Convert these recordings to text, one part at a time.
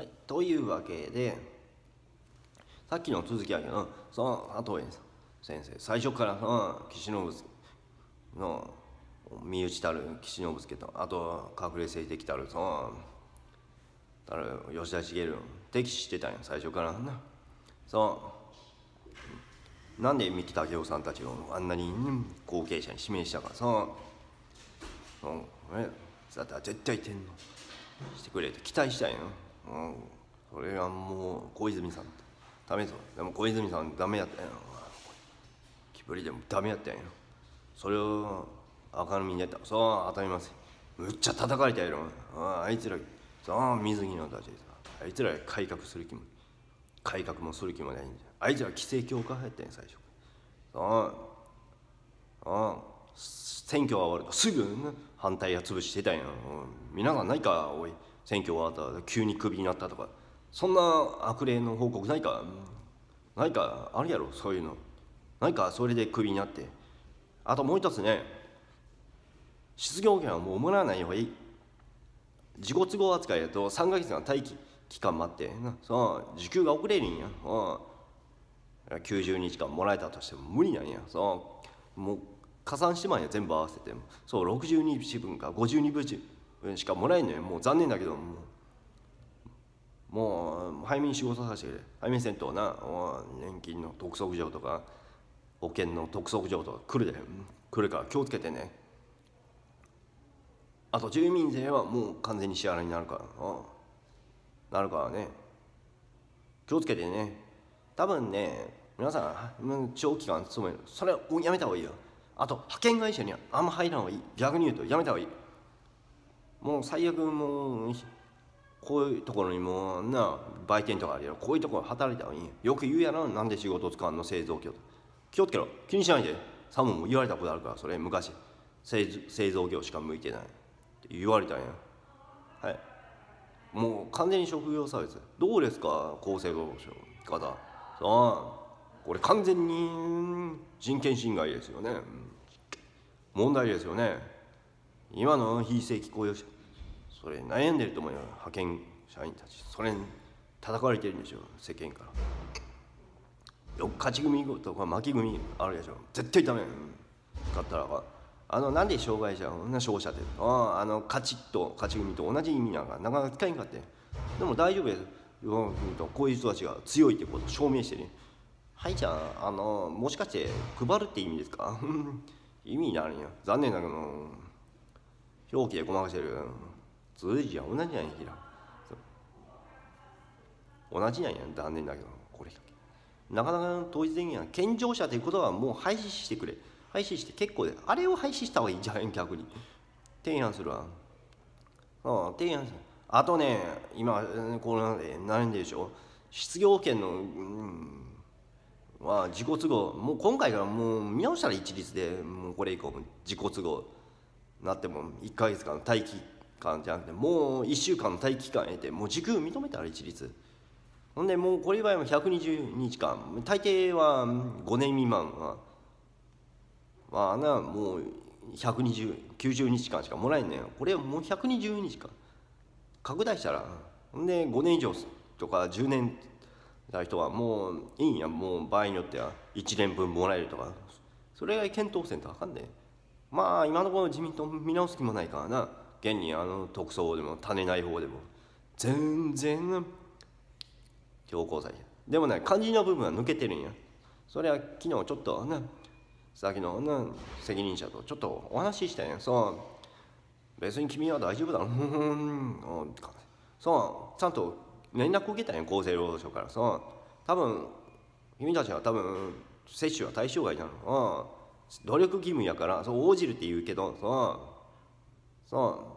はい、というわけでさっきの続きやけどその佐藤先生最初からの岸信介の身内たる岸信介とあと隠れ性的たるそのたる吉田茂敵視してたんや最初からなそうなんで三木武夫さんたちをあんなに後継者に指名したかそうそうえだったら絶対天皇してくれって期待したんやうんそれはもう小泉さんダメぞでも小泉さんダメやったんやキプリでもダメやったんやそれを明るみにやったそう当たりますむっちゃ叩かれたやろああいつらそう水着のたちさあいつら改革する気も改革もする気もないんじゃあいつら規制強化やったんや最初そうああ選挙は終わるとすぐ、反対や潰してたんや皆がないかおい選挙終わった急にクビになったとかそんな悪霊の報告ないかないかあるやろそういうのないかそれでクビになってあともう一つね失業権はもうもらわない方がいい自己都合扱いだと3ヶ月間待機期間待ってなそう時給が遅れるんやそう90日間もらえたとしても無理なんやそうもう加算してまんや全部合わせてそう60日分か52分分しかもらえんのよもう残念だけどもうもう早めに仕事させてくれ早めにせんとな年金の督促状とか保険の督促状とか来るで来るから気をつけてねあと住民税はもう完全に支払いになるからななるからね気をつけてね多分ね皆さん長期間勤めるそれをやめた方がいいよあと派遣会社にはあんま入らん方がいい逆に言うとやめた方がいいもう最悪もうこういうところにもな売店とかあるやろこういうところ働いた方がいいよよく言うやろなんで仕事使うの製造業と気をつけろ気にしないでサムも言われたことあるからそれ昔製造業しか向いてないって言われたんやはいもう完全に職業差別どうですか厚生労働省方あこれ完全に人権侵害ですよね問題ですよね今の非正規雇用者それ悩んでると思うよ派遣社員たちそれに叩かれてるんでしょ世間からよく勝ち組とか負け組あるでしょ絶対ダメ勝ったらあのなんで障害者こんな勝者ってあああの勝ちと勝ち組と同じ意味なんかなかなか使えんかってでも大丈夫とこういう人たちが強いってことを証明してねはいじゃああのもしかして配るって意味ですか 意味になるんや残念だけど表記ごまかしてる通じは同じやん平。ひら同じやんや残念だけどこれなかなか統一電源は健常者ということはもう廃止してくれ廃止して結構であれを廃止した方がいいじゃん逆に提案するわああ提案するあとね今コロナんで何でしょう失業権の、うんは自己都合もう今回からもう見直したら一律でもうこれ以降も自己都合なっても1か月間の待機間じゃなくてもう1週間の待機間得てもう時空認めたら一律ほんでもうこれ以外も120日間大抵は5年未満はまあなもう190日間しかもらえんねんこれはもう120日間拡大したらほんで5年以上とか10年た人はもういいんやもう場合によっては1年分もらえるとかそれが検討せんとあかんねんまあ今のこの自民党見直す気もないからな現にあの特捜でも種ない方でも全然強行罪でもね肝心の部分は抜けてるんやそれは昨日ちょっとなさっきのな責任者とちょっとお話ししたんやそう別に君は大丈夫だろそうちゃんと連絡受けたんや厚生労働省からそう多分君たちは多分接種は対象外なの努力義務やからそう応じるって言うけどそうそう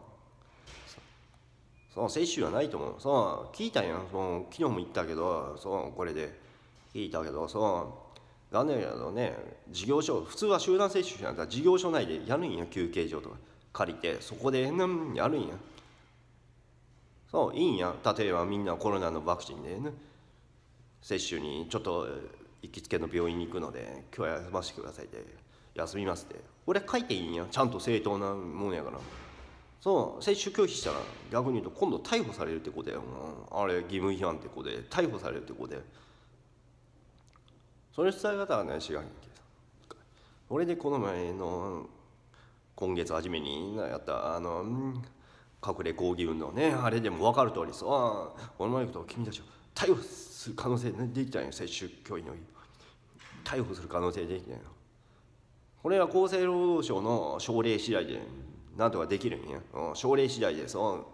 そう接種はないと思うそう聞いたんやそう昨日も言ったけどそうこれで聞いたけどそう残念やどね事業所普通は集団接種じゃなくて事業所内でやるんや休憩所とか借りてそこでなんやるんやそういいんや例えばみんなコロナのワクチンでね接種にちょっと行きつけの病院に行くので今日は休ませてくださいって。休みますって俺書いていいんやちゃんと正当なもんやからそう接種拒否したら逆に言うと今度逮捕されるってことやあれ義務違反ってことで逮捕されるってことでそれ伝え方はね違うんけど俺でこの前の今月初めにやったあの隠れ抗議運動ねあれでも分かる通りそうこの前のこと君たちを逮捕する可能性できたんよ接種拒否の逮捕する可能性できたんよこれは厚生労働省の省令次第でなんとかできるんや、うん、省令次第でそう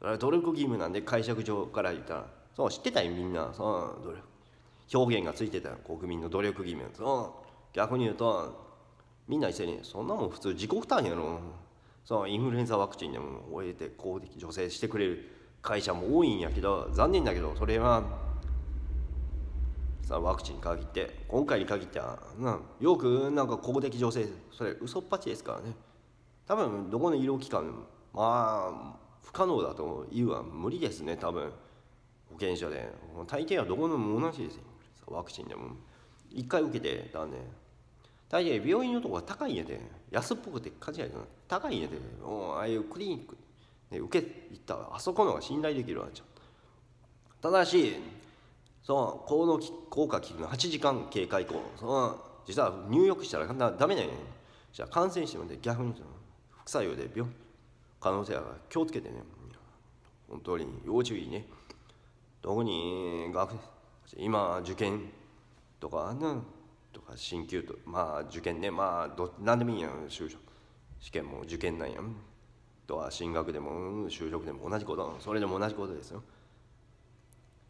それは努力義務なんで解釈上から言ったらそう知ってたよみんなそう努力表現がついてた国民の努力義務そう逆に言うとみんな一斉にそんなもん普通自己負担やろそうインフルエンザワクチンでも終えて公的助成してくれる会社も多いんやけど残念だけどそれはさあワクチンに限って今回に限ってはなよくなんか公的情勢それ嘘っぱちですからね多分どこの医療機関まあ不可能だと言うは無理ですね多分保健所で大抵はどこのも同じですよワクチンでも1回受けてだね大抵病院のとこが高い家で安っぽくて価値が高い家でああいうクリニックで受け行ったらあそこのが信頼できるわけじゃただしそうこの効果効くの8時間経過以降そう実は入浴したらだめだよねじゃあ感染してもね逆に副作用で病可能性は気をつけてね本当に要注意ね特に学今受験とかなとか進級とまあ受験ねまあど何でもいいや就職試験も受験なんやとは進学でも就職でも同じことそれでも同じことですよ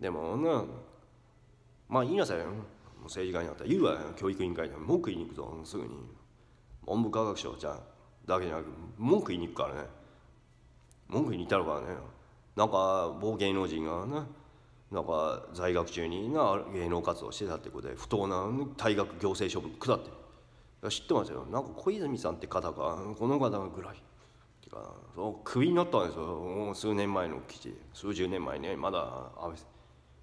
でもなまあ言いなさいよ政治家になったら言うわ教育委員会で文句言いに行くぞすぐに文部科学省じゃだけじゃなく文句言いに行くからね文句言いに行ったのからねなんか某芸能人がねなんか在学中にな芸能活動してたってことで不当な退学行政処分下って知ってますよなんか小泉さんって方か、この方ぐらいっていうかそうクビになったんですよ数年前の記事数十年前ねまだ安倍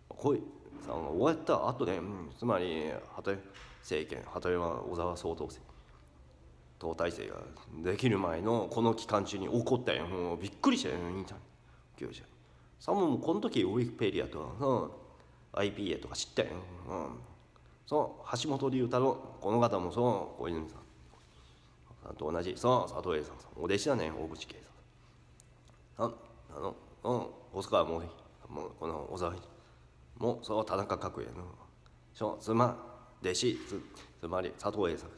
こいその終わった後で、うん、つまり鳩政権鳩山小沢総統党体制ができる前のこの期間中に起こったよもうびっくりしたよインターネット業者さもこの時ウィキペディアと、うん、IPA とか知ったよ、うん、そう橋本龍太郎この方もそう小泉さんさんと同じそう佐藤栄さんお弟子だね大口圭さんああのうん細川ももうこの小沢もそう田中角栄の小妻弟子つつまり佐藤栄作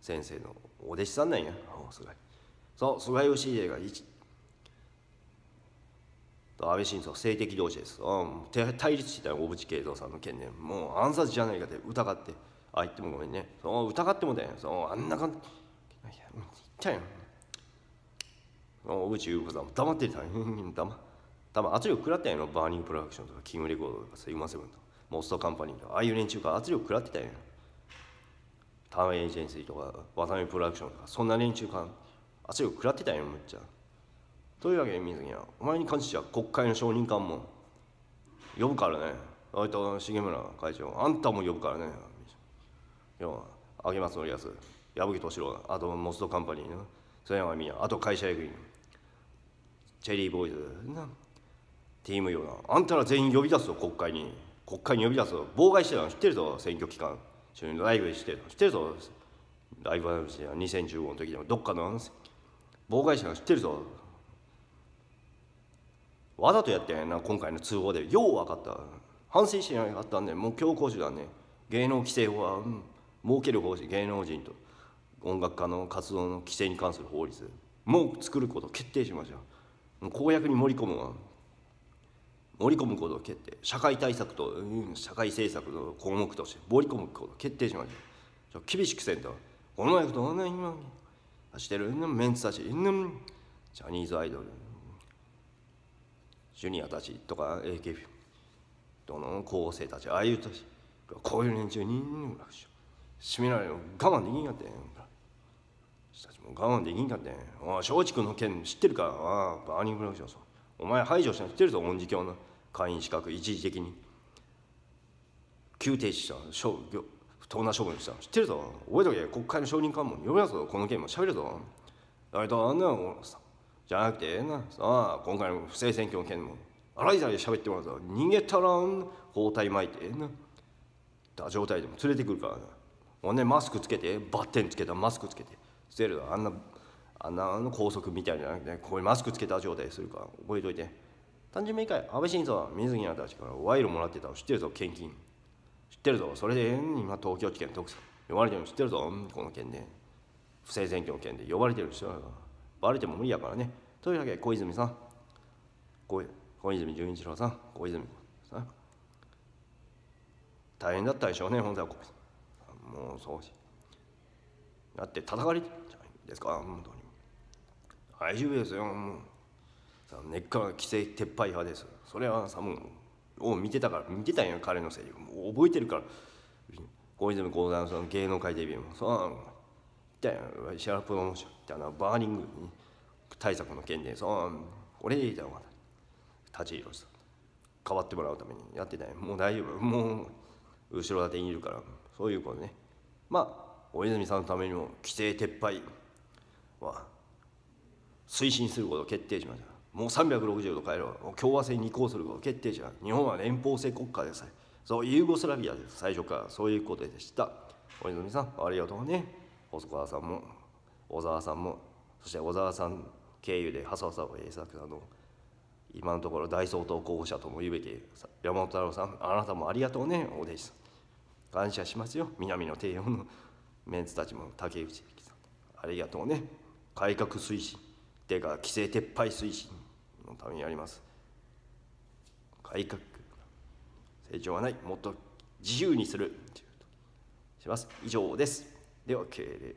先生のお弟子さんなんやおすごいそう菅義偉が一と安倍晋三性的同士です、う対立してた小渕恵三さんの件ねもう暗殺じゃないかって疑ってあ言ってもごめんねそう疑ってもだよそうあんな感じ言ったやん小渕優子さんも黙ってたん黙多分圧力食らってんやろバーニングプロダクションとかキングレコードとかセグマセブンとかモストカンパニーとかああいう連中から圧力食らってたんやターンエージェンシーとかワタミプロダクションとかそんな連中かが圧力食らってたんやむっちゃというわけで水木はお前に関しては国会の承認官も呼ぶからねあいと重村会長あんたも呼ぶからね要はま松のやぶ矢吹敏郎あとモストカンパニーのそれはみや、あと会社役員チェリーボーイズなテームようなあんたら全員呼び出すぞ国会に国会に呼び出すぞ妨害してたの知ってるぞ選挙期間ライブしてるの知ってるぞライブ話や2015の時でもどっかの妨害者の知ってるぞわざとやってんな今回の通報でよう分かった反省してなかったんでもう強行手段ね芸能規制法は、うん、儲ける方針芸能人と音楽家の活動の規制に関する法律もう作ること決定しました公約に盛り込むわ盛り込むことを決定社会対策と、うん、社会政策の項目として盛り込むことを決定しましょう厳しくせんとこの役と同じ今してるメンツたちジャニーズアイドルジュニアたちとか AKB どの高校生たちああいう人たちこういう連中に締められる我慢できんかって私たちも我慢できんかってあ松竹の件知ってるかああバーニングラクションお前排除したの知ってるぞ恩寺教の会員資格一時的に急停止した不当な処分した知ってるぞ覚えとけ国会の証人喚問呼めやぞこの件も喋るぞあれとあんなのじゃなくてなさあ今回の不正選挙の件もあらいざらい喋ってもらうぞ逃げたらん包帯巻いてなだ状態でも連れてくるからなほマスクつけてバッテンつけたマスクつけてせてるあんなあんなの拘束みたいじゃなくてこういうマスクつけた状態するから覚えといて単純明快安倍晋三は水木たちから賄賂もらってたの知ってるぞ献金知ってるぞそれで今東京地検特捜呼ばれてるの知ってるぞこの件で不正選挙の件で呼ばれてる人はバレても無理やからねというわけで小泉さん小泉純一郎さん小泉さん大変だったでしょうね本当はもうそうしだって戦かれてじゃないですか本当に大丈夫ですよもう根っから規制撤廃派ですそれはさもうを見てたから見てたんや彼のセリフもう覚えてるから小泉孝太さん芸能界デビューもそうなのだよ石原プロモーションってあのバーニング対策の件でそう俺いいだよ立ち入りさ変わってもらうためにやってたよもう大丈夫もう後ろ盾にいるからそういうことねまあ小泉さんのためにも規制撤廃は推進することを決定しましたもう360度変えろ共和制に移行すること決定じゃん日本は連邦制国家でさそうユーゴスラビアです最初からそういうことでした小泉さんありがとうね細川さんも小沢さんもそして小沢さん経由ではさ沢栄作さんの今のところ大総統候補者とも言うべき山本太郎さんあなたもありがとうねお弟子さん感謝しますよ南の帝王のメンツたちも竹内さんありがとうね改革推進てか規制撤廃推進のためにやります改革成長はないもっと自由にするします以上ですでは敬礼